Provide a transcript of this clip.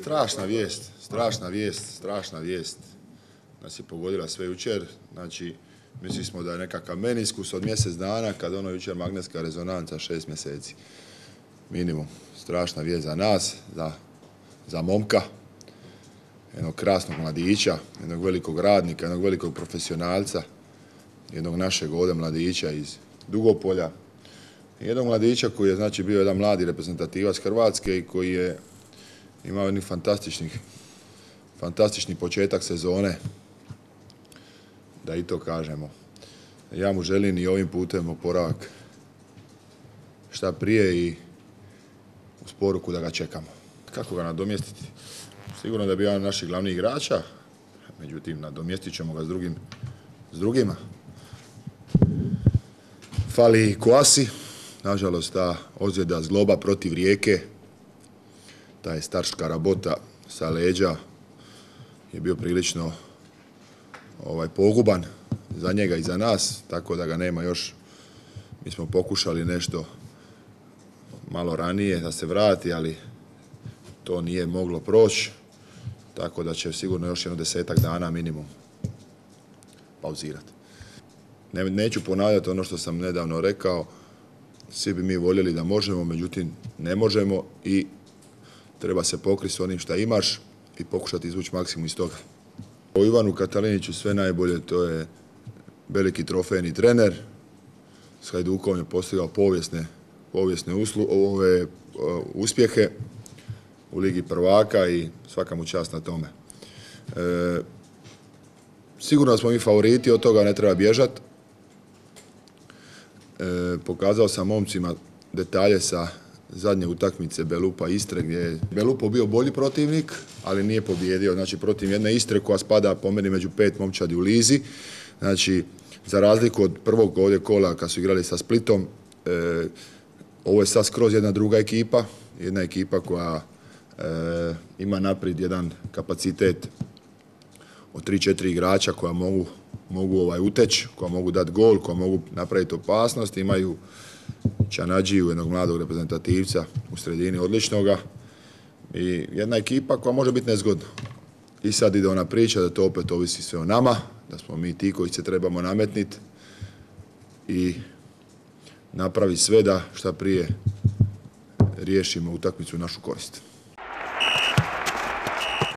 Strašna vijest, strašna vijest, strašna vijest. Nas je pogodila sve jučer, znači mislili smo da je nekakav meniskus od mjesec dana kad ono jučer magnetska rezonanca šest mjeseci. Minimum. Strašna vijest za nas, za, za momka, jednog krasnog mladića, jednog velikog radnika, jednog velikog profesionalca, jednog našeg ovdje mladića iz Dugopolja, jednog mladića koji je znači bio jedan mladi reprezentativac Hrvatske i koji je imao jednih fantastičnih, fantastični početak sezone, da i to kažemo. Ja mu želim i ovim putem oporavak šta prije i uz poruku da ga čekamo. Kako ga nadomjestiti? Sigurno da je bio jedan naših glavnih igrača, međutim nadomjestit ćemo ga s, drugima. Fali Koasi, nažalost ta ozljeda zgloba protiv rijeke, taj starška rabota sa leđa je bio prilično ovaj, poguban za njega i za nas, tako da ga nema još. Mi smo pokušali nešto malo ranije da se vrati, ali to nije moglo proći, tako da će sigurno još jedno desetak dana minimum pauzirati. neću ponavljati ono što sam nedavno rekao, svi bi mi voljeli da možemo, međutim ne možemo i treba se pokriti s onim što imaš i pokušati izvući maksimum iz toga. O Ivanu Kataliniću sve najbolje, to je veliki trofejni trener. S Hajdukom je postigao povijesne, e, uspjehe u Ligi prvaka i svaka mu čast na tome. E, sigurno smo mi favoriti, od toga ne treba bježati. E, pokazao sam momcima detalje sa zadnje utakmice Belupa Istre gdje je Belupo bio bolji protivnik, ali nije pobjedio. Znači protiv jedne Istre koja spada po meni među pet momčadi u Lizi. Znači za razliku od prvog ovdje kola kad su igrali sa Splitom, e, ovo je sad skroz jedna druga ekipa. Jedna ekipa koja e, ima naprijed jedan kapacitet od 3-4 igrača koja mogu, mogu ovaj uteći, koja mogu dati gol, koja mogu napraviti opasnost, imaju Čanađiju, jednog mladog reprezentativca u sredini odličnoga. I jedna ekipa koja može biti nezgodna. I sad ide ona priča da to opet ovisi sve o nama, da smo mi ti koji se trebamo nametniti i napravi sve da šta prije riješimo utakmicu u našu korist.